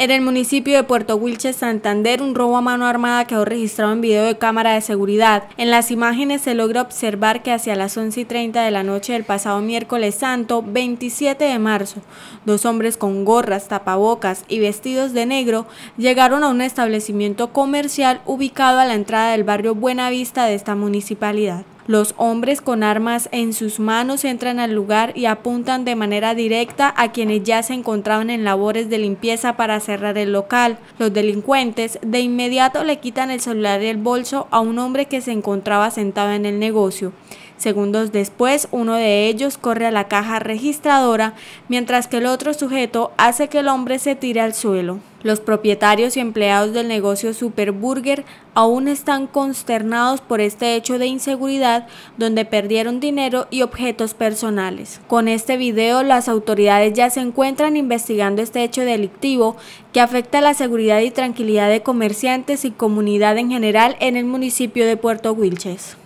En el municipio de Puerto Wilches, Santander, un robo a mano armada quedó registrado en video de cámara de seguridad. En las imágenes se logra observar que hacia las 11 y 30 de la noche del pasado miércoles santo, 27 de marzo, dos hombres con gorras, tapabocas y vestidos de negro llegaron a un establecimiento comercial ubicado a la entrada del barrio Buenavista de esta municipalidad. Los hombres con armas en sus manos entran al lugar y apuntan de manera directa a quienes ya se encontraban en labores de limpieza para cerrar el local. Los delincuentes de inmediato le quitan el celular del bolso a un hombre que se encontraba sentado en el negocio. Segundos después, uno de ellos corre a la caja registradora, mientras que el otro sujeto hace que el hombre se tire al suelo. Los propietarios y empleados del negocio Superburger aún están consternados por este hecho de inseguridad donde perdieron dinero y objetos personales. Con este video las autoridades ya se encuentran investigando este hecho delictivo que afecta la seguridad y tranquilidad de comerciantes y comunidad en general en el municipio de Puerto Wilches.